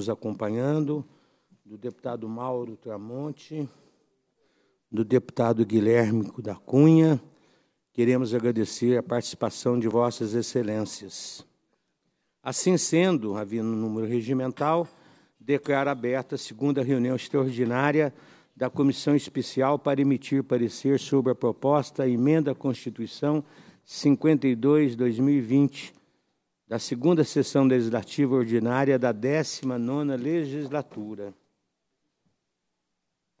nos acompanhando, do deputado Mauro Tramonte, do deputado Guilherme da Cunha. Queremos agradecer a participação de Vossas Excelências. Assim sendo, havendo número regimental, declaro aberta a segunda reunião extraordinária da Comissão Especial para emitir parecer sobre a proposta Emenda à Constituição 52-2020 da segunda sessão legislativa ordinária da 19ª legislatura.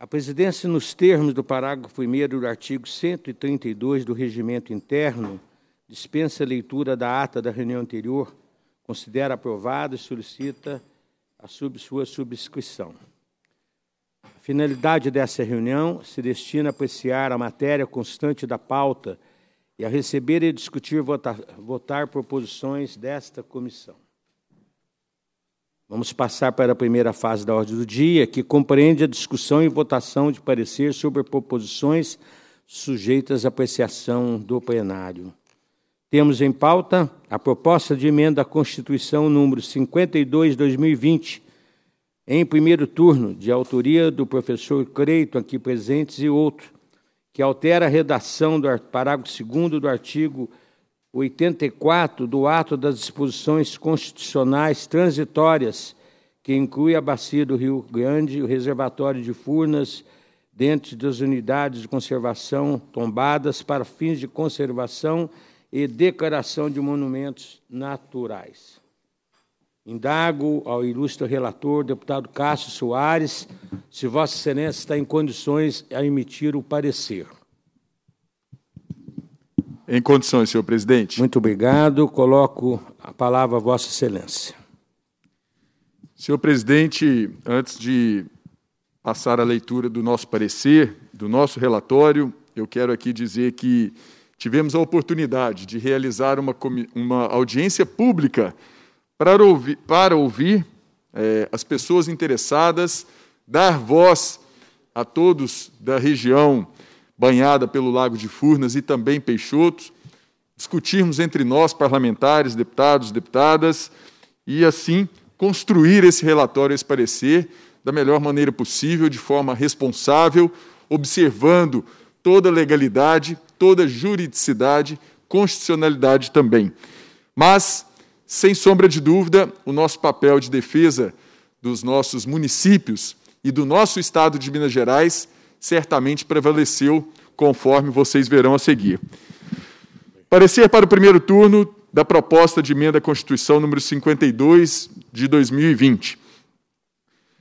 A presidência, nos termos do parágrafo 1 do artigo 132 do regimento interno, dispensa a leitura da ata da reunião anterior, considera aprovada e solicita a sub sua subscrição. A finalidade dessa reunião se destina a apreciar a matéria constante da pauta e a receber e discutir votar, votar proposições desta comissão. Vamos passar para a primeira fase da ordem do dia, que compreende a discussão e votação de parecer sobre proposições sujeitas à apreciação do plenário. Temos em pauta a proposta de emenda à Constituição número 52/2020, em primeiro turno, de autoria do professor Creito aqui presentes e outro, que altera a redação do parágrafo 2 do artigo 84 do ato das disposições constitucionais transitórias, que inclui a bacia do Rio Grande, o reservatório de Furnas, dentro das unidades de conservação tombadas para fins de conservação e declaração de monumentos naturais. Indago ao ilustre relator, deputado Cássio Soares, se Vossa Excelência está em condições a emitir o parecer. Em condições, senhor presidente. Muito obrigado. Coloco a palavra a Vossa Excelência. Senhor presidente, antes de passar a leitura do nosso parecer, do nosso relatório, eu quero aqui dizer que tivemos a oportunidade de realizar uma, uma audiência pública para ouvir, para ouvir é, as pessoas interessadas, dar voz a todos da região banhada pelo Lago de Furnas e também Peixoto, discutirmos entre nós, parlamentares, deputados, deputadas, e assim construir esse relatório, esse parecer, da melhor maneira possível, de forma responsável, observando toda legalidade, toda juridicidade, constitucionalidade também. Mas sem sombra de dúvida, o nosso papel de defesa dos nossos municípios e do nosso estado de Minas Gerais certamente prevaleceu, conforme vocês verão a seguir. Parecer para o primeiro turno da proposta de emenda à Constituição número 52 de 2020.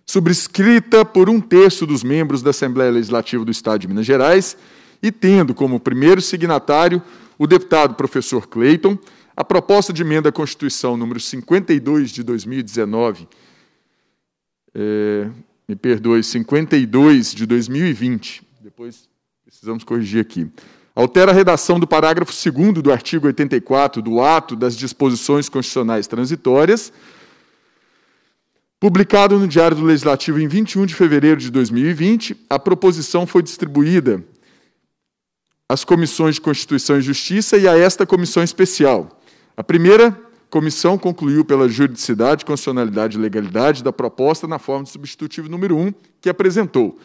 Subscrita por um terço dos membros da Assembleia Legislativa do Estado de Minas Gerais e tendo como primeiro signatário o deputado professor Cleiton, a proposta de emenda à Constituição número 52 de 2019, é, me perdoe, 52 de 2020, depois precisamos corrigir aqui, altera a redação do parágrafo 2 do artigo 84 do ato das disposições constitucionais transitórias, Publicado no Diário do Legislativo em 21 de fevereiro de 2020, a proposição foi distribuída às comissões de Constituição e Justiça e a esta comissão especial. A primeira comissão concluiu pela juridicidade, constitucionalidade e legalidade da proposta na forma de substitutivo número 1 que apresentou.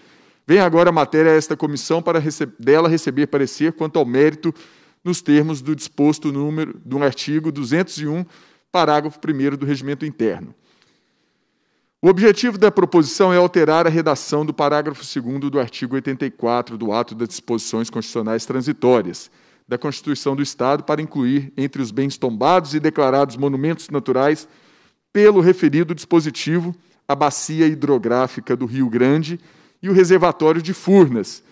Vem agora a matéria a esta comissão para rece dela receber parecer quanto ao mérito nos termos do disposto número do artigo 201, parágrafo 1 do Regimento Interno. O objetivo da proposição é alterar a redação do parágrafo 2 do artigo 84 do Ato das Disposições Constitucionais Transitórias da Constituição do Estado para incluir entre os bens tombados e declarados monumentos naturais pelo referido dispositivo a bacia hidrográfica do Rio Grande e o reservatório de Furnas.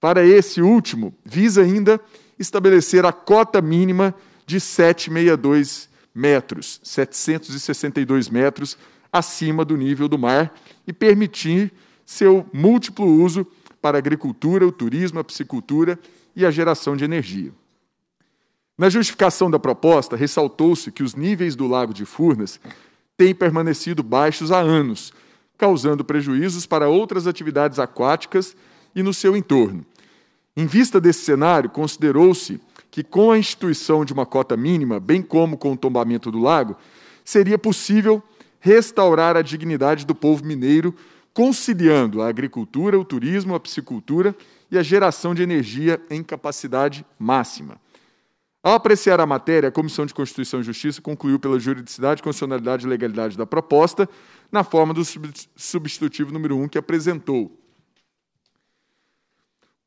Para esse último, visa ainda estabelecer a cota mínima de 762 metros, 762 metros acima do nível do mar e permitir seu múltiplo uso para a agricultura, o turismo, a piscicultura e a geração de energia. Na justificação da proposta, ressaltou-se que os níveis do Lago de Furnas têm permanecido baixos há anos, causando prejuízos para outras atividades aquáticas e no seu entorno. Em vista desse cenário, considerou-se que, com a instituição de uma cota mínima, bem como com o tombamento do lago, seria possível restaurar a dignidade do povo mineiro, conciliando a agricultura, o turismo, a piscicultura e a geração de energia em capacidade máxima. Ao apreciar a matéria, a Comissão de Constituição e Justiça concluiu pela juridicidade, constitucionalidade e legalidade da proposta, na forma do substitutivo número 1 um que apresentou.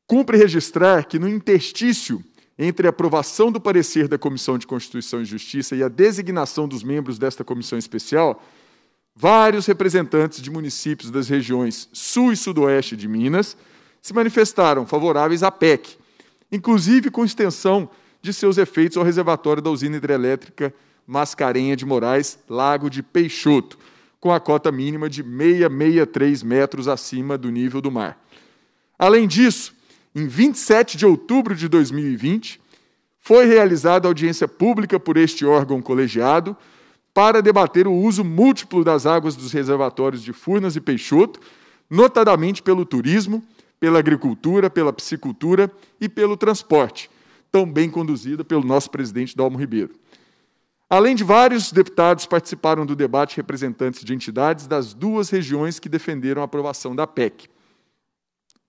Cumpre registrar que no interstício entre a aprovação do parecer da Comissão de Constituição e Justiça e a designação dos membros desta comissão especial, vários representantes de municípios das regiões Sul e Sudoeste de Minas, se manifestaram favoráveis à PEC, inclusive com extensão de seus efeitos ao reservatório da usina hidrelétrica Mascarenha de Moraes, Lago de Peixoto, com a cota mínima de 663 metros acima do nível do mar. Além disso, em 27 de outubro de 2020, foi realizada audiência pública por este órgão colegiado para debater o uso múltiplo das águas dos reservatórios de Furnas e Peixoto, notadamente pelo turismo, pela agricultura, pela piscicultura e pelo transporte, tão bem conduzida pelo nosso presidente Dalmo Ribeiro. Além de vários deputados participaram do debate representantes de entidades das duas regiões que defenderam a aprovação da PEC.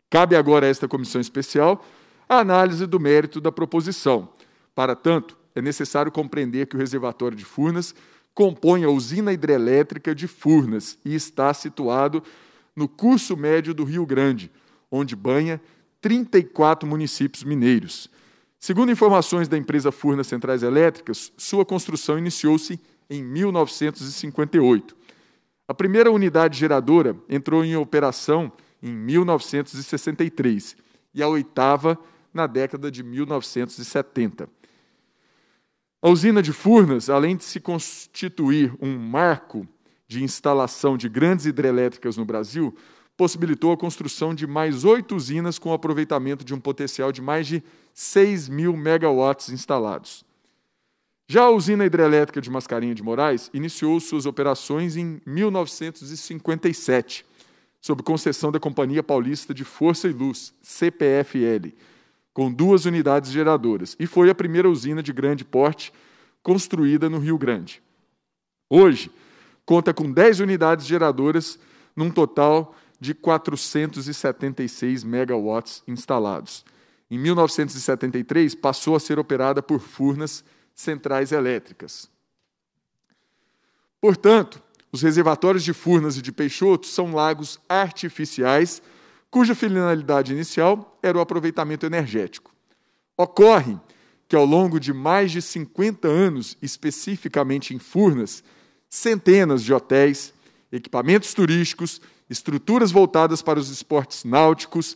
Cabe agora a esta comissão especial a análise do mérito da proposição. Para tanto, é necessário compreender que o reservatório de Furnas compõe a usina hidrelétrica de Furnas e está situado no curso médio do Rio Grande, onde banha 34 municípios mineiros. Segundo informações da empresa Furnas Centrais Elétricas, sua construção iniciou-se em 1958. A primeira unidade geradora entrou em operação em 1963 e a oitava na década de 1970. A usina de Furnas, além de se constituir um marco de instalação de grandes hidrelétricas no Brasil, possibilitou a construção de mais oito usinas com aproveitamento de um potencial de mais de 6 mil megawatts instalados. Já a usina hidrelétrica de Mascarinha de Moraes iniciou suas operações em 1957, sob concessão da Companhia Paulista de Força e Luz, CPFL, com duas unidades geradoras, e foi a primeira usina de grande porte construída no Rio Grande. Hoje, conta com 10 unidades geradoras, num total de 476 megawatts instalados. Em 1973, passou a ser operada por Furnas Centrais Elétricas. Portanto, os reservatórios de Furnas e de Peixoto são lagos artificiais, cuja finalidade inicial era o aproveitamento energético. Ocorre que, ao longo de mais de 50 anos, especificamente em Furnas, centenas de hotéis, equipamentos turísticos estruturas voltadas para os esportes náuticos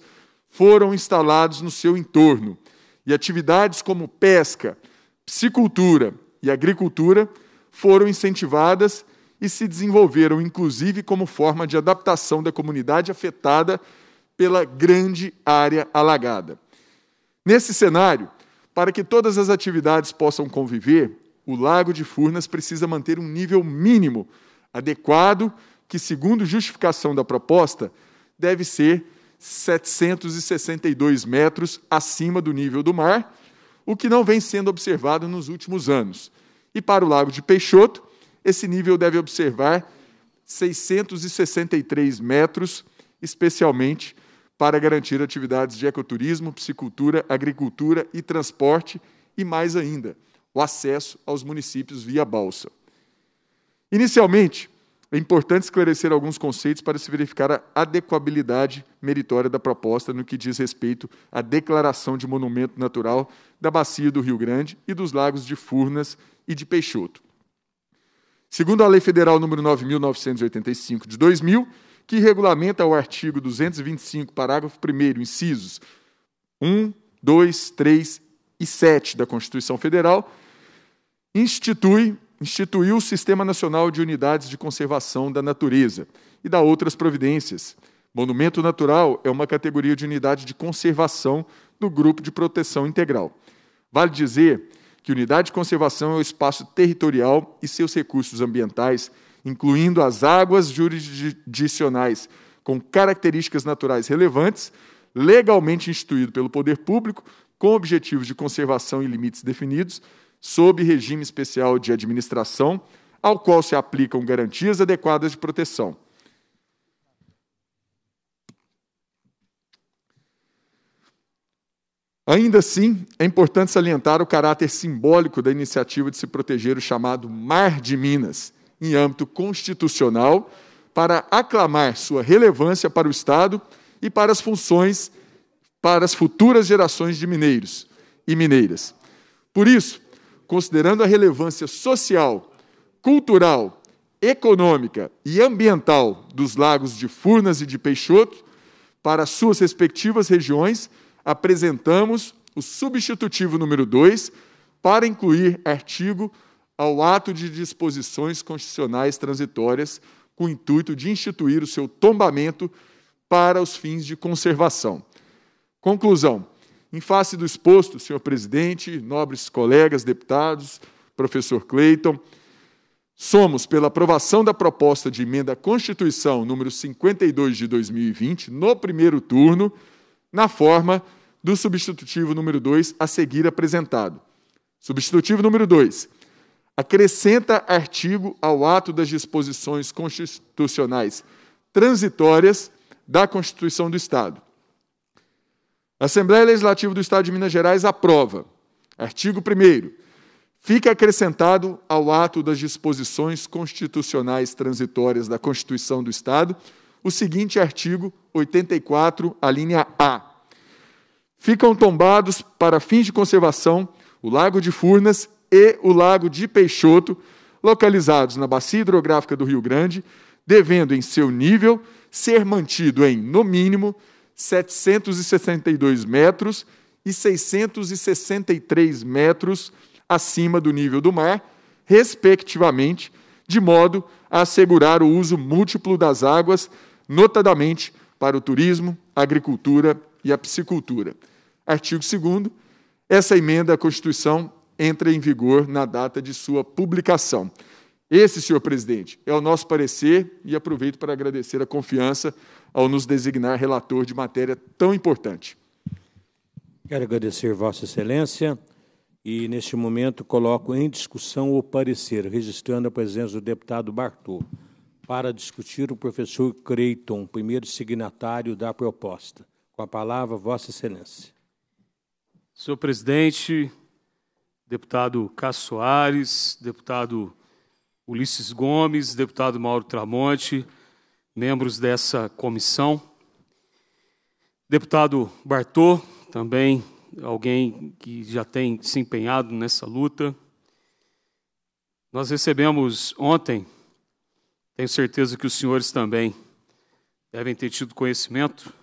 foram instalados no seu entorno, e atividades como pesca, piscicultura e agricultura foram incentivadas e se desenvolveram, inclusive, como forma de adaptação da comunidade afetada pela grande área alagada. Nesse cenário, para que todas as atividades possam conviver, o Lago de Furnas precisa manter um nível mínimo adequado que, segundo justificação da proposta, deve ser 762 metros acima do nível do mar, o que não vem sendo observado nos últimos anos. E para o Lago de Peixoto, esse nível deve observar 663 metros, especialmente para garantir atividades de ecoturismo, piscicultura, agricultura e transporte, e mais ainda, o acesso aos municípios via balsa. Inicialmente, é importante esclarecer alguns conceitos para se verificar a adequabilidade meritória da proposta no que diz respeito à declaração de monumento natural da bacia do Rio Grande e dos lagos de Furnas e de Peixoto. Segundo a Lei Federal nº 9.985 de 2000, que regulamenta o artigo 225, parágrafo 1 incisos 1, 2, 3 e 7 da Constituição Federal, institui instituiu o Sistema Nacional de Unidades de Conservação da Natureza e da outras providências. Monumento natural é uma categoria de unidade de conservação do grupo de proteção integral. Vale dizer que unidade de conservação é o espaço territorial e seus recursos ambientais, incluindo as águas jurisdicionais com características naturais relevantes, legalmente instituído pelo poder público, com objetivos de conservação e limites definidos, sob regime especial de administração, ao qual se aplicam garantias adequadas de proteção. Ainda assim, é importante salientar o caráter simbólico da iniciativa de se proteger o chamado Mar de Minas, em âmbito constitucional, para aclamar sua relevância para o Estado e para as funções para as futuras gerações de mineiros e mineiras. Por isso, considerando a relevância social, cultural, econômica e ambiental dos lagos de Furnas e de Peixoto, para suas respectivas regiões, apresentamos o substitutivo número 2 para incluir artigo ao ato de disposições constitucionais transitórias com o intuito de instituir o seu tombamento para os fins de conservação. Conclusão. Em face do exposto, senhor presidente, nobres colegas, deputados, professor Cleiton, somos, pela aprovação da proposta de emenda à Constituição número 52 de 2020, no primeiro turno, na forma do substitutivo número 2 a seguir apresentado. Substitutivo número 2. Acrescenta artigo ao ato das disposições constitucionais transitórias da Constituição do Estado, a Assembleia Legislativa do Estado de Minas Gerais aprova. Artigo 1. Fica acrescentado ao ato das disposições constitucionais transitórias da Constituição do Estado o seguinte artigo 84, a linha A. Ficam tombados para fins de conservação o Lago de Furnas e o Lago de Peixoto, localizados na bacia hidrográfica do Rio Grande, devendo em seu nível ser mantido em, no mínimo, 762 metros e 663 metros acima do nível do mar, respectivamente, de modo a assegurar o uso múltiplo das águas, notadamente para o turismo, a agricultura e a piscicultura. Artigo 2 essa emenda à Constituição entra em vigor na data de sua publicação. Esse, senhor presidente, é o nosso parecer e aproveito para agradecer a confiança ao nos designar relator de matéria tão importante. Quero agradecer Vossa Excelência e, neste momento, coloco em discussão o parecer, registrando a presença do deputado Bartô, para discutir o professor Creighton, primeiro signatário da proposta. Com a palavra, Vossa Excelência. Senhor presidente, deputado Cássio Soares, deputado Ulisses Gomes, deputado Mauro Tramonte, membros dessa comissão. Deputado Bartô, também alguém que já tem se empenhado nessa luta. Nós recebemos ontem, tenho certeza que os senhores também devem ter tido conhecimento,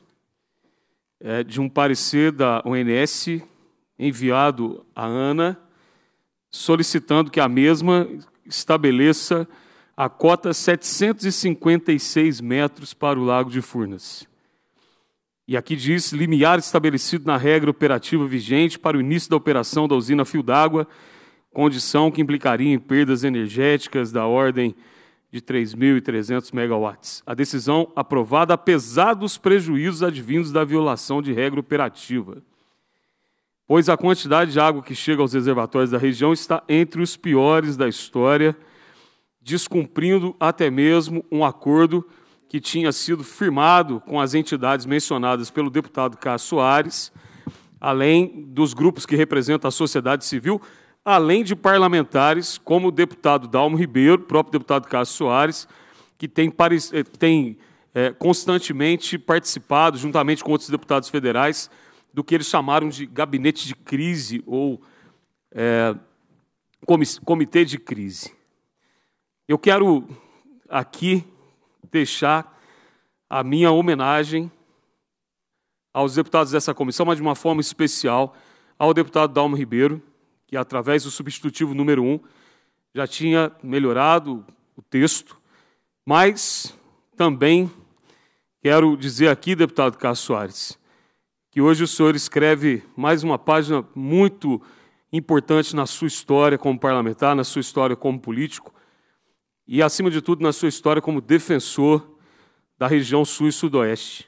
é, de um parecer da ONS enviado à ANA, solicitando que a mesma estabeleça a cota 756 metros para o Lago de Furnas. E aqui diz limiar estabelecido na regra operativa vigente para o início da operação da usina Fio d'Água, condição que implicaria em perdas energéticas da ordem de 3.300 megawatts. A decisão aprovada apesar dos prejuízos advindos da violação de regra operativa, pois a quantidade de água que chega aos reservatórios da região está entre os piores da história descumprindo até mesmo um acordo que tinha sido firmado com as entidades mencionadas pelo deputado Cássio Soares, além dos grupos que representam a sociedade civil, além de parlamentares, como o deputado Dalmo Ribeiro, próprio deputado Cássio Soares, que tem, eh, tem é, constantemente participado, juntamente com outros deputados federais, do que eles chamaram de gabinete de crise ou é, comitê de crise. Eu quero aqui deixar a minha homenagem aos deputados dessa comissão, mas de uma forma especial ao deputado Dalmo Ribeiro, que através do substitutivo número um, já tinha melhorado o texto, mas também quero dizer aqui, deputado Cássio Soares, que hoje o senhor escreve mais uma página muito importante na sua história como parlamentar, na sua história como político, e, acima de tudo, na sua história como defensor da região sul e sudoeste,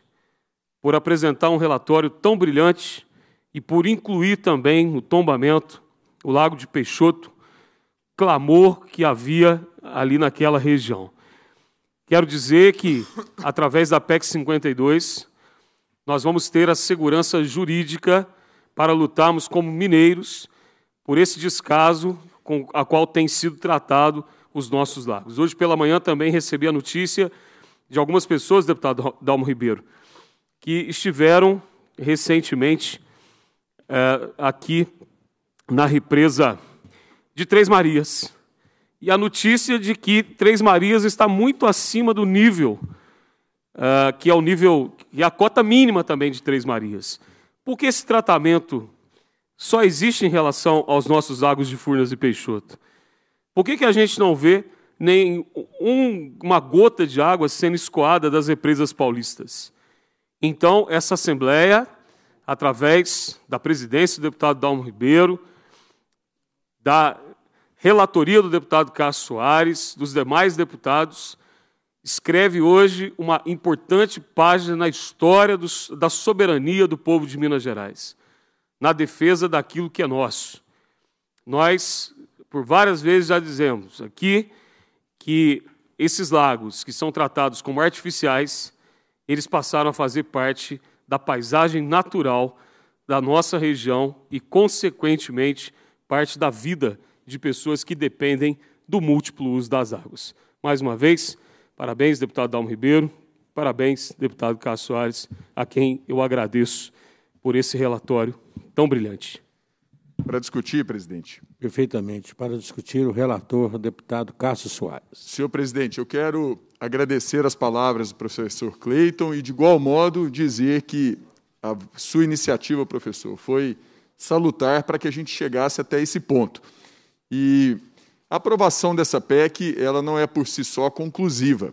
por apresentar um relatório tão brilhante e por incluir também o tombamento, o Lago de Peixoto, clamor que havia ali naquela região. Quero dizer que, através da PEC 52, nós vamos ter a segurança jurídica para lutarmos como mineiros por esse descaso com a qual tem sido tratado os nossos lagos. Hoje pela manhã também recebi a notícia de algumas pessoas, deputado Dalmo Ribeiro, que estiveram recentemente é, aqui na represa de Três Marias. E a notícia de que Três Marias está muito acima do nível, uh, que é o nível, e a cota mínima também de Três Marias. Porque esse tratamento só existe em relação aos nossos lagos de Furnas e Peixoto. Por que, que a gente não vê nem um, uma gota de água sendo escoada das represas paulistas? Então, essa Assembleia, através da presidência do deputado Dalmo Ribeiro, da relatoria do deputado Carlos Soares, dos demais deputados, escreve hoje uma importante página na história do, da soberania do povo de Minas Gerais, na defesa daquilo que é nosso. Nós por várias vezes já dizemos aqui que esses lagos que são tratados como artificiais, eles passaram a fazer parte da paisagem natural da nossa região e, consequentemente, parte da vida de pessoas que dependem do múltiplo uso das águas. Mais uma vez, parabéns, deputado Dalmo Ribeiro, parabéns, deputado Cássio Soares, a quem eu agradeço por esse relatório tão brilhante. Para discutir, presidente. Perfeitamente. Para discutir, o relator, o deputado Cássio Soares. Senhor presidente, eu quero agradecer as palavras do professor Cleiton e, de igual modo, dizer que a sua iniciativa, professor, foi salutar para que a gente chegasse até esse ponto. E a aprovação dessa PEC, ela não é por si só conclusiva.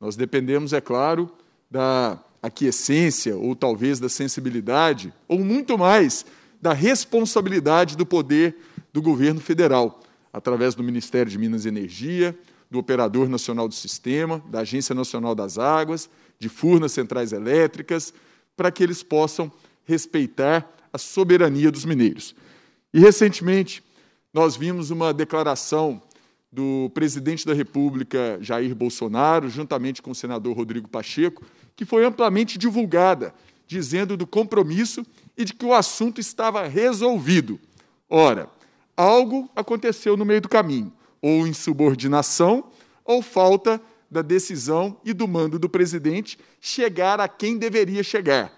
Nós dependemos, é claro, da aquiescência ou talvez da sensibilidade, ou muito mais da responsabilidade do poder do governo federal, através do Ministério de Minas e Energia, do Operador Nacional do Sistema, da Agência Nacional das Águas, de Furnas Centrais Elétricas, para que eles possam respeitar a soberania dos mineiros. E, recentemente, nós vimos uma declaração do presidente da República, Jair Bolsonaro, juntamente com o senador Rodrigo Pacheco, que foi amplamente divulgada, dizendo do compromisso e de que o assunto estava resolvido. Ora, algo aconteceu no meio do caminho, ou insubordinação, ou falta da decisão e do mando do presidente chegar a quem deveria chegar.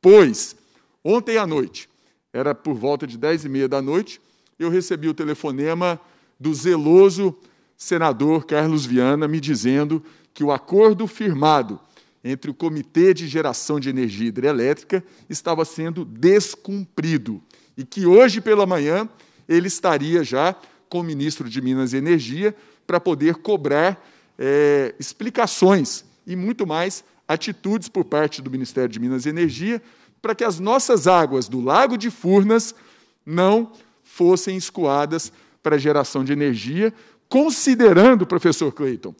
Pois, ontem à noite, era por volta de 10 e meia da noite, eu recebi o telefonema do zeloso senador Carlos Viana me dizendo que o acordo firmado entre o Comitê de Geração de Energia Hidrelétrica estava sendo descumprido e que hoje pela manhã ele estaria já com o ministro de Minas e Energia para poder cobrar é, explicações e muito mais atitudes por parte do Ministério de Minas e Energia para que as nossas águas do Lago de Furnas não fossem escoadas para geração de energia, considerando, professor Clayton,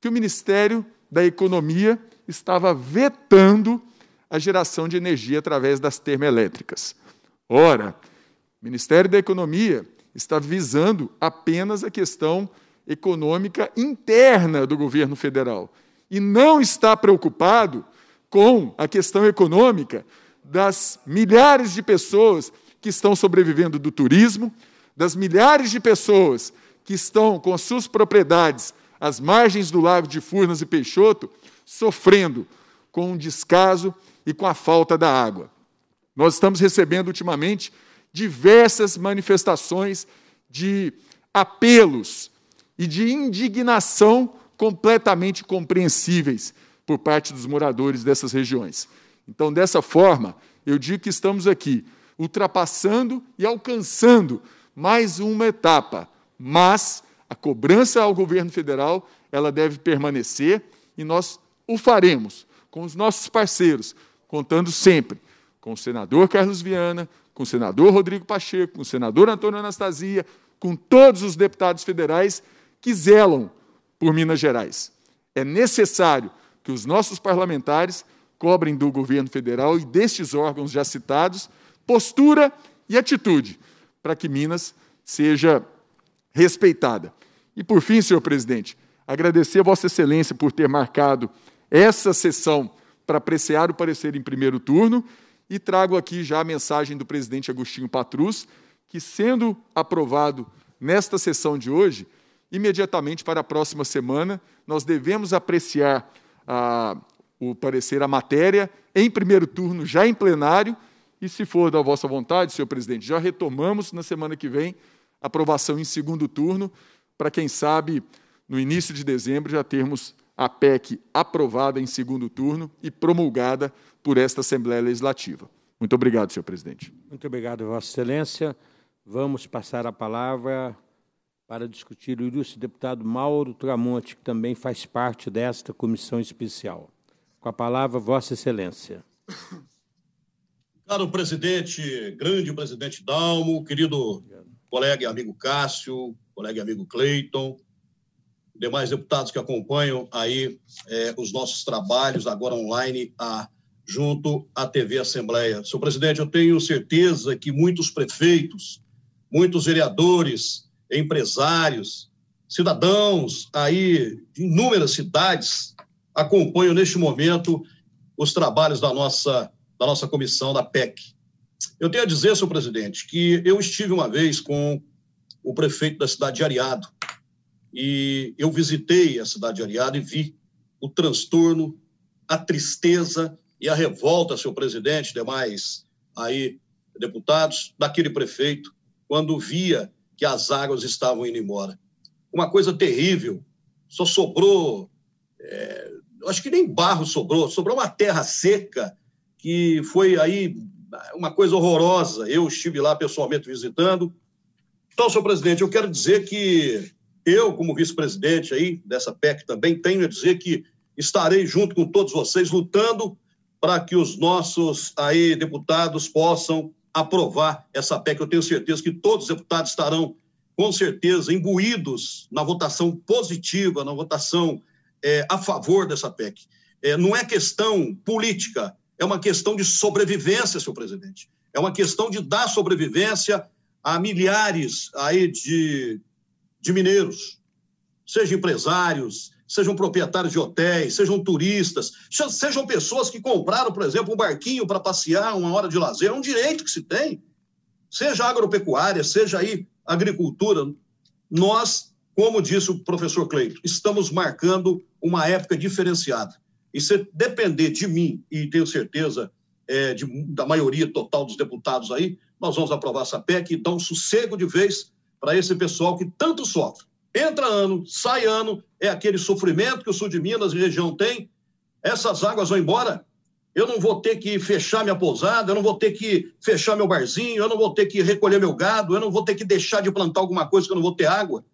que o Ministério da Economia estava vetando a geração de energia através das termoelétricas. Ora, o Ministério da Economia está visando apenas a questão econômica interna do governo federal e não está preocupado com a questão econômica das milhares de pessoas que estão sobrevivendo do turismo, das milhares de pessoas que estão com suas propriedades às margens do lago de Furnas e Peixoto sofrendo com o descaso e com a falta da água. Nós estamos recebendo ultimamente diversas manifestações de apelos e de indignação completamente compreensíveis por parte dos moradores dessas regiões. Então, dessa forma, eu digo que estamos aqui ultrapassando e alcançando mais uma etapa, mas a cobrança ao governo federal, ela deve permanecer e nós o faremos com os nossos parceiros, contando sempre com o senador Carlos Viana, com o senador Rodrigo Pacheco, com o senador Antônio Anastasia, com todos os deputados federais que zelam por Minas Gerais. É necessário que os nossos parlamentares cobrem do governo federal e destes órgãos já citados postura e atitude para que Minas seja respeitada. E por fim, senhor presidente, agradecer a Vossa Excelência por ter marcado essa sessão para apreciar o parecer em primeiro turno e trago aqui já a mensagem do presidente Agostinho Patrus, que, sendo aprovado nesta sessão de hoje, imediatamente para a próxima semana, nós devemos apreciar a, ah, o parecer, a matéria, em primeiro turno, já em plenário, e, se for da vossa vontade, senhor presidente, já retomamos na semana que vem aprovação em segundo turno, para quem sabe, no início de dezembro, já termos a PEC aprovada em segundo turno e promulgada por esta Assembleia Legislativa. Muito obrigado, senhor presidente. Muito obrigado, Vossa Excelência. Vamos passar a palavra para discutir o ilustre deputado Mauro Tramonte, que também faz parte desta comissão especial. Com a palavra, Vossa Excelência. Caro presidente, grande presidente Dalmo, querido Obrigado. colega e amigo Cássio, colega e amigo Cleiton, demais deputados que acompanham aí é, os nossos trabalhos, agora online, a, junto à TV Assembleia. Senhor presidente, eu tenho certeza que muitos prefeitos, muitos vereadores, empresários, cidadãos aí de inúmeras cidades acompanham neste momento os trabalhos da nossa, da nossa comissão, da PEC. Eu tenho a dizer, senhor presidente, que eu estive uma vez com o prefeito da cidade de Ariado. E eu visitei a cidade de Ariada e vi o transtorno, a tristeza e a revolta, seu presidente, demais aí deputados, daquele prefeito, quando via que as águas estavam indo embora. Uma coisa terrível, só sobrou, é, acho que nem barro sobrou, sobrou uma terra seca, que foi aí uma coisa horrorosa. Eu estive lá pessoalmente visitando. Então, senhor presidente, eu quero dizer que eu, como vice-presidente aí dessa PEC também, tenho a dizer que estarei junto com todos vocês lutando para que os nossos aí deputados possam aprovar essa PEC. Eu tenho certeza que todos os deputados estarão com certeza imbuídos na votação positiva, na votação é, a favor dessa PEC. É, não é questão política, é uma questão de sobrevivência, senhor presidente. É uma questão de dar sobrevivência a milhares aí de de mineiros, sejam empresários, sejam proprietários de hotéis, sejam turistas, sejam pessoas que compraram, por exemplo, um barquinho para passear uma hora de lazer, é um direito que se tem. Seja agropecuária, seja aí agricultura, nós, como disse o professor Cleito, estamos marcando uma época diferenciada. E se depender de mim, e tenho certeza é, de, da maioria total dos deputados aí, nós vamos aprovar essa PEC e dar um sossego de vez para esse pessoal que tanto sofre. Entra ano, sai ano, é aquele sofrimento que o sul de Minas e região tem. Essas águas vão embora. Eu não vou ter que fechar minha pousada, eu não vou ter que fechar meu barzinho, eu não vou ter que recolher meu gado, eu não vou ter que deixar de plantar alguma coisa que eu não vou ter água.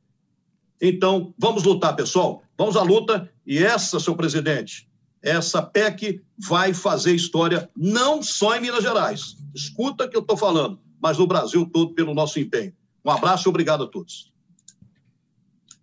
Então, vamos lutar, pessoal. Vamos à luta. E essa, seu presidente, essa PEC vai fazer história não só em Minas Gerais. Escuta o que eu estou falando, mas no Brasil todo pelo nosso empenho. Um abraço e obrigado a todos.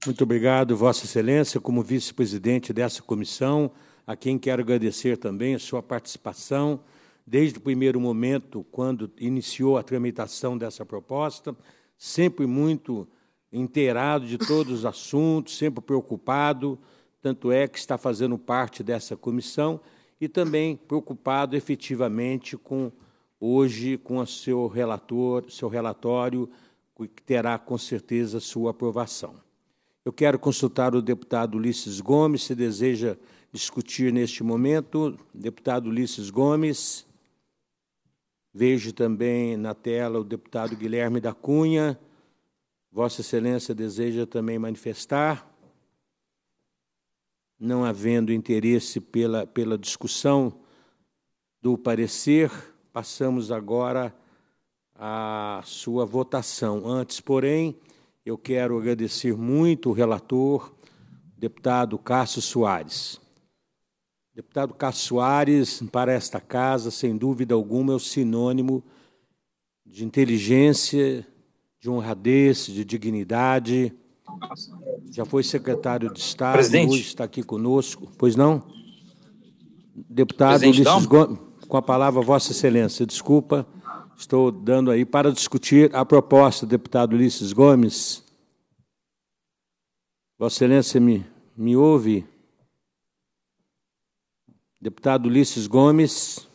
Muito obrigado, Vossa Excelência, como vice-presidente dessa comissão, a quem quero agradecer também a sua participação desde o primeiro momento, quando iniciou a tramitação dessa proposta, sempre muito inteirado de todos os assuntos, sempre preocupado, tanto é que está fazendo parte dessa comissão e também preocupado efetivamente com hoje com o seu relator, seu relatório que terá com certeza sua aprovação. Eu quero consultar o deputado Ulisses Gomes, se deseja discutir neste momento. Deputado Ulisses Gomes. Vejo também na tela o deputado Guilherme da Cunha. Vossa Excelência deseja também manifestar. Não havendo interesse pela, pela discussão do parecer, passamos agora a sua votação. Antes, porém, eu quero agradecer muito o relator, o deputado Cássio Soares. deputado Cássio Soares, para esta casa, sem dúvida alguma, é o sinônimo de inteligência, de honradez, de dignidade. Já foi secretário de Estado, Presidente. hoje está aqui conosco. Pois não? Deputado Presidente, Ulisses Gomes, com a palavra, Vossa Excelência, desculpa estou dando aí para discutir a proposta deputado Ulisses Gomes. Vossa Excelência me, me ouve? Deputado Ulisses Gomes.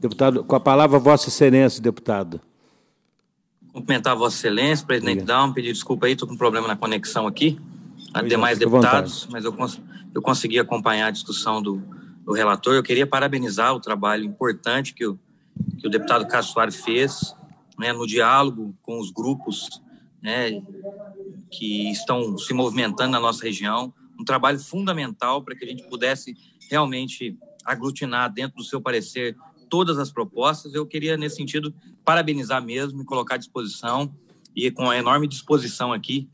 Deputado, com a palavra, Vossa Excelência, deputado. Cumprimentar Vossa Excelência, presidente Obrigado. Down, pedir desculpa aí, estou com um problema na conexão aqui, a demais deputados, mas eu, cons eu consegui acompanhar a discussão do, o relator. Eu queria parabenizar o trabalho importante que o, que o deputado Cássio Soares fez né, no diálogo com os grupos né, que estão se movimentando na nossa região. Um trabalho fundamental para que a gente pudesse realmente aglutinar dentro do seu parecer todas as propostas. Eu queria, nesse sentido, parabenizar mesmo e colocar à disposição, e com a enorme disposição aqui,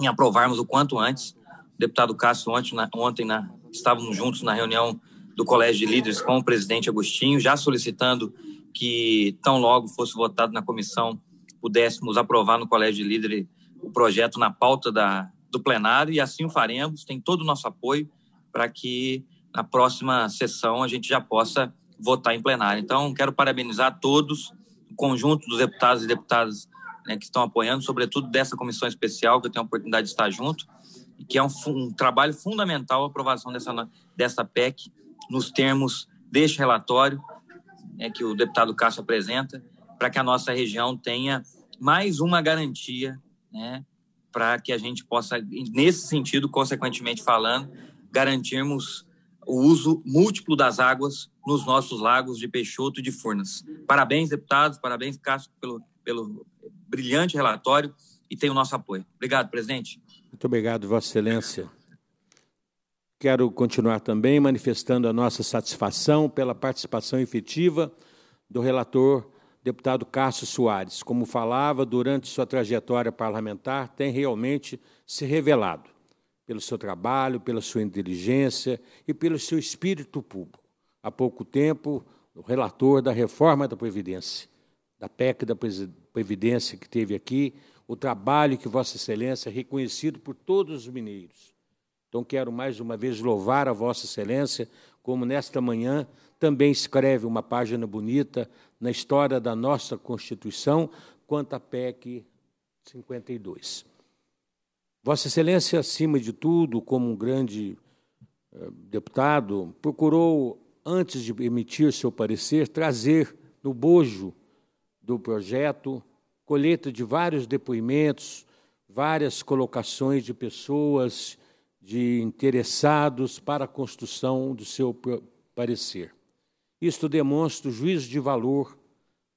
em aprovarmos o quanto antes. O deputado Cássio, ontem, na, ontem na, estávamos juntos na reunião do Colégio de Líderes com o presidente Agostinho, já solicitando que tão logo fosse votado na comissão, pudéssemos aprovar no Colégio de Líderes o projeto na pauta da, do plenário, e assim o faremos, tem todo o nosso apoio para que na próxima sessão a gente já possa votar em plenário. Então, quero parabenizar todos, o conjunto dos deputados e deputadas né, que estão apoiando, sobretudo dessa comissão especial, que eu tenho a oportunidade de estar junto, e que é um, um trabalho fundamental a aprovação dessa, dessa PEC, nos termos deste relatório né, que o deputado Cássio apresenta, para que a nossa região tenha mais uma garantia, né, para que a gente possa, nesse sentido, consequentemente falando, garantirmos o uso múltiplo das águas nos nossos lagos de Peixoto e de Furnas. Parabéns, deputados, parabéns, Cássio, pelo, pelo brilhante relatório e tem o nosso apoio. Obrigado, presidente. Muito obrigado, Vossa Excelência. Quero continuar também manifestando a nossa satisfação pela participação efetiva do relator deputado Cássio Soares. Como falava, durante sua trajetória parlamentar, tem realmente se revelado pelo seu trabalho, pela sua inteligência e pelo seu espírito público. Há pouco tempo, o relator da reforma da Previdência, da PEC da Previdência que teve aqui, o trabalho que Vossa Excelência é reconhecido por todos os mineiros então, quero mais uma vez louvar a Vossa Excelência, como nesta manhã também escreve uma página bonita na história da nossa Constituição quanto à PEC 52. Vossa Excelência, acima de tudo, como um grande eh, deputado, procurou, antes de emitir seu parecer, trazer no bojo do projeto colheita de vários depoimentos, várias colocações de pessoas de interessados para a construção do seu parecer. Isto demonstra o juízo de valor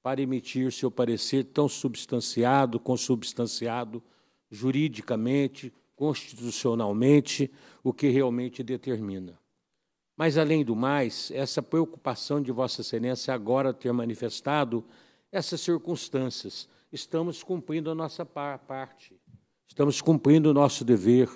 para emitir seu parecer tão substanciado, consubstanciado juridicamente, constitucionalmente, o que realmente determina. Mas, além do mais, essa preocupação de Vossa Excelência agora ter manifestado essas circunstâncias, estamos cumprindo a nossa parte, estamos cumprindo o nosso dever,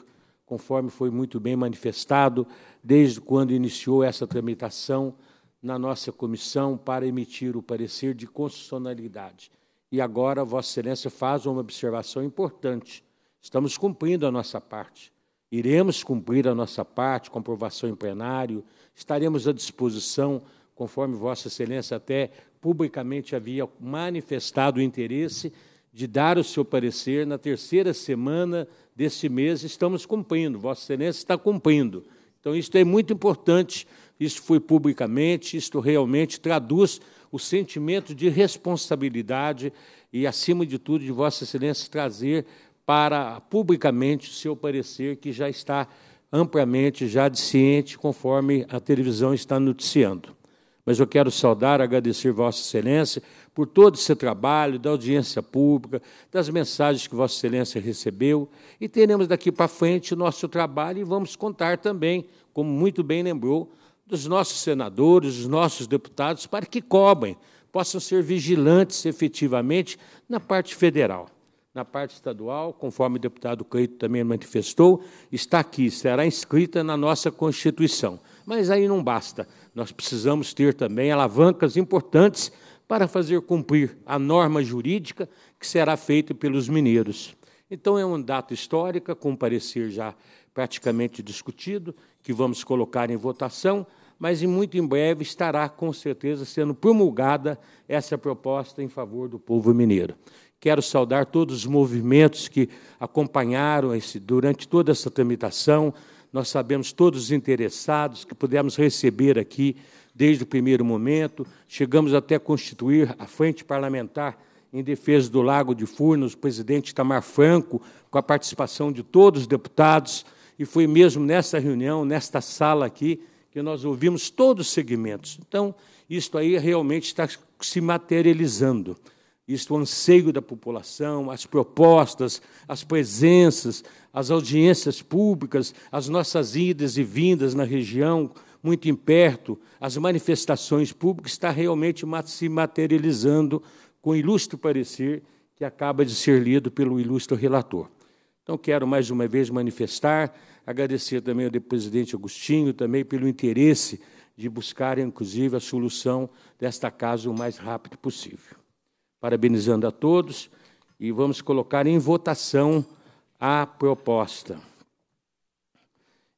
conforme foi muito bem manifestado desde quando iniciou essa tramitação na nossa comissão para emitir o parecer de constitucionalidade. E agora, Vossa Excelência faz uma observação importante. Estamos cumprindo a nossa parte. Iremos cumprir a nossa parte, com aprovação em plenário, estaremos à disposição, conforme Vossa Excelência até publicamente havia manifestado o interesse de dar o seu parecer na terceira semana desse mês estamos cumprindo, Vossa Excelência está cumprindo. Então, isso é muito importante, isso foi publicamente, isto realmente traduz o sentimento de responsabilidade e, acima de tudo, de Vossa Excelência trazer para publicamente o seu parecer, que já está amplamente já ciente, conforme a televisão está noticiando. Mas eu quero saudar, agradecer Vossa Excelência por todo esse trabalho, da audiência pública, das mensagens que Vossa Excelência recebeu. E teremos daqui para frente o nosso trabalho e vamos contar também, como muito bem lembrou, dos nossos senadores, dos nossos deputados, para que cobrem, possam ser vigilantes efetivamente na parte federal. Na parte estadual, conforme o deputado Cleito também manifestou, está aqui, será inscrita na nossa Constituição. Mas aí não basta nós precisamos ter também alavancas importantes para fazer cumprir a norma jurídica que será feita pelos mineiros. Então, é uma data histórica, com um parecer já praticamente discutido, que vamos colocar em votação, mas em muito em breve estará, com certeza, sendo promulgada essa proposta em favor do povo mineiro. Quero saudar todos os movimentos que acompanharam esse, durante toda essa tramitação, nós sabemos todos os interessados que pudemos receber aqui desde o primeiro momento, chegamos até constituir a Frente Parlamentar em Defesa do Lago de Furnas, o presidente Tamar Franco, com a participação de todos os deputados, e foi mesmo nessa reunião, nesta sala aqui, que nós ouvimos todos os segmentos. Então, isto aí realmente está se materializando. Isto, o anseio da população, as propostas, as presenças, as audiências públicas, as nossas idas e vindas na região, muito em perto, as manifestações públicas, está realmente se materializando com o ilustre parecer que acaba de ser lido pelo ilustre relator. Então, quero mais uma vez manifestar, agradecer também ao presidente Agostinho, também pelo interesse de buscar, inclusive, a solução desta casa o mais rápido possível parabenizando a todos e vamos colocar em votação a proposta.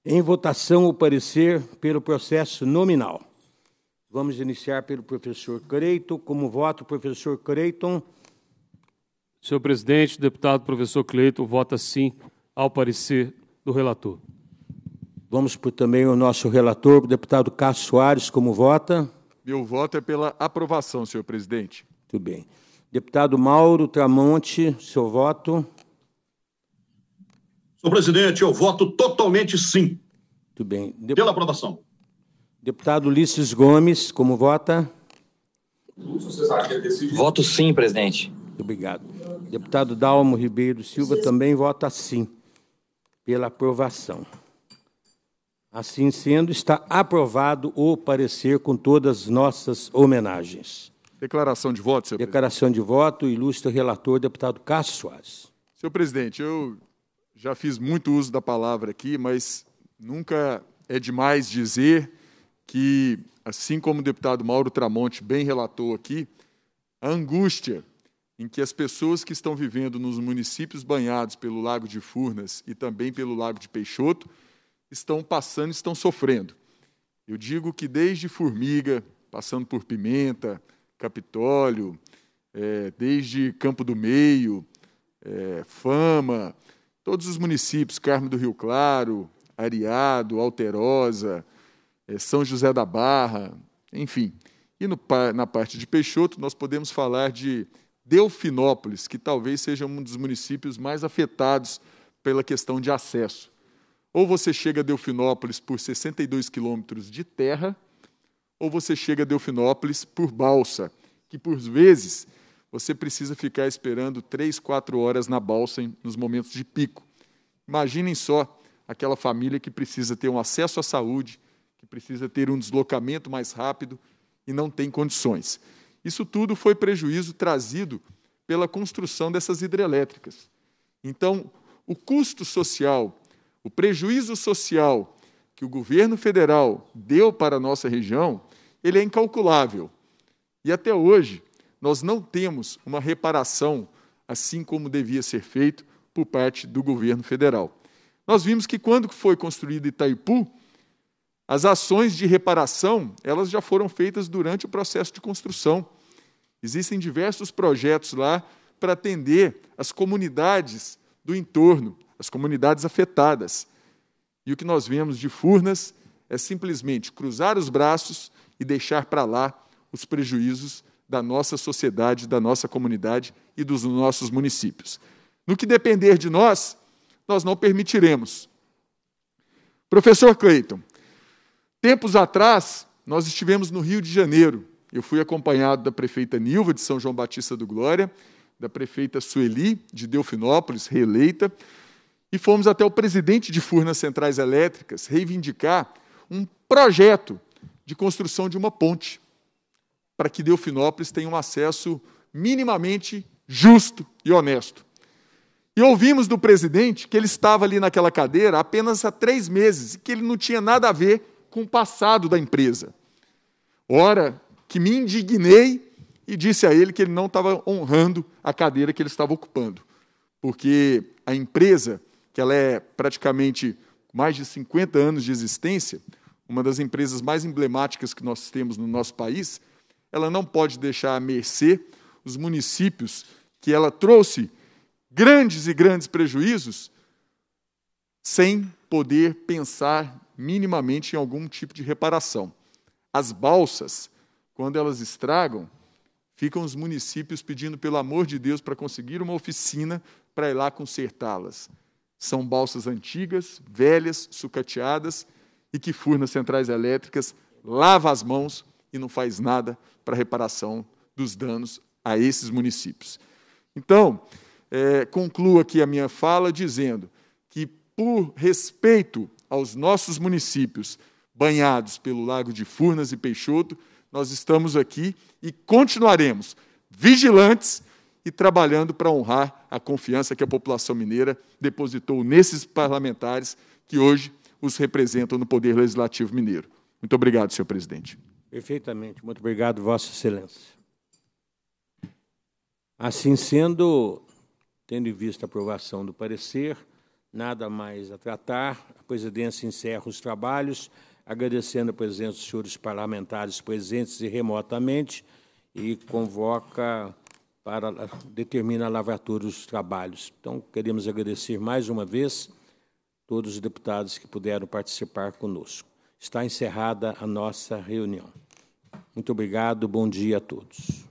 Em votação o parecer pelo processo nominal. Vamos iniciar pelo professor Creito. Como voto, professor Creiton. Senhor presidente, deputado professor Cleiton vota sim ao parecer do relator. Vamos por também o nosso relator, o deputado Cássio Soares, como vota? Meu voto é pela aprovação, senhor presidente. Muito bem. Deputado Mauro Tramonte, seu voto. Senhor presidente, eu voto totalmente sim. Muito bem. Dep... Pela aprovação. Deputado Ulisses Gomes, como vota? Voto sim, presidente. Muito obrigado. Deputado Dalmo Ribeiro Silva também vota sim, pela aprovação. Assim sendo, está aprovado o parecer com todas nossas homenagens. Declaração de voto, senhor Declaração presidente. de voto, ilustre relator, deputado Cássio Soares. Senhor presidente, eu já fiz muito uso da palavra aqui, mas nunca é demais dizer que, assim como o deputado Mauro Tramonte bem relatou aqui, a angústia em que as pessoas que estão vivendo nos municípios banhados pelo Lago de Furnas e também pelo Lago de Peixoto estão passando, estão sofrendo. Eu digo que desde Formiga, passando por Pimenta, Capitólio, é, desde Campo do Meio, é, Fama, todos os municípios, Carmo do Rio Claro, Ariado, Alterosa, é, São José da Barra, enfim. E no, na parte de Peixoto, nós podemos falar de Delfinópolis, que talvez seja um dos municípios mais afetados pela questão de acesso. Ou você chega a Delfinópolis por 62 quilômetros de terra, ou você chega a Delfinópolis por balsa, que por vezes você precisa ficar esperando três, quatro horas na balsa em, nos momentos de pico. Imaginem só aquela família que precisa ter um acesso à saúde, que precisa ter um deslocamento mais rápido e não tem condições. Isso tudo foi prejuízo trazido pela construção dessas hidrelétricas. Então, o custo social, o prejuízo social que o governo federal deu para a nossa região ele é incalculável. E até hoje, nós não temos uma reparação assim como devia ser feito por parte do governo federal. Nós vimos que quando foi construído Itaipu, as ações de reparação, elas já foram feitas durante o processo de construção. Existem diversos projetos lá para atender as comunidades do entorno, as comunidades afetadas. E o que nós vemos de Furnas é simplesmente cruzar os braços e deixar para lá os prejuízos da nossa sociedade, da nossa comunidade e dos nossos municípios. No que depender de nós, nós não permitiremos. Professor Cleiton, tempos atrás, nós estivemos no Rio de Janeiro. Eu fui acompanhado da prefeita Nilva de São João Batista do Glória, da prefeita Sueli de Delfinópolis, reeleita, e fomos até o presidente de Furnas Centrais Elétricas reivindicar um projeto de construção de uma ponte, para que Delfinópolis tenha um acesso minimamente justo e honesto. E ouvimos do presidente que ele estava ali naquela cadeira apenas há três meses e que ele não tinha nada a ver com o passado da empresa. Ora, que me indignei e disse a ele que ele não estava honrando a cadeira que ele estava ocupando, porque a empresa, que ela é praticamente mais de 50 anos de existência, uma das empresas mais emblemáticas que nós temos no nosso país, ela não pode deixar à mercê os municípios que ela trouxe grandes e grandes prejuízos sem poder pensar minimamente em algum tipo de reparação. As balsas, quando elas estragam, ficam os municípios pedindo, pelo amor de Deus, para conseguir uma oficina para ir lá consertá-las. São balsas antigas, velhas, sucateadas, e que furna centrais elétricas, lava as mãos e não faz nada para reparação dos danos a esses municípios. Então, é, concluo aqui a minha fala dizendo que, por respeito aos nossos municípios banhados pelo Lago de Furnas e Peixoto, nós estamos aqui e continuaremos vigilantes e trabalhando para honrar a confiança que a população mineira depositou nesses parlamentares que hoje os representam no Poder Legislativo Mineiro. Muito obrigado, senhor presidente. Perfeitamente. Muito obrigado, Vossa Excelência. Assim sendo, tendo em vista a aprovação do parecer, nada mais a tratar, a presidência encerra os trabalhos, agradecendo a presença dos senhores parlamentares presentes e remotamente, e convoca para determina a lavratura dos trabalhos. Então, queremos agradecer mais uma vez todos os deputados que puderam participar conosco. Está encerrada a nossa reunião. Muito obrigado, bom dia a todos.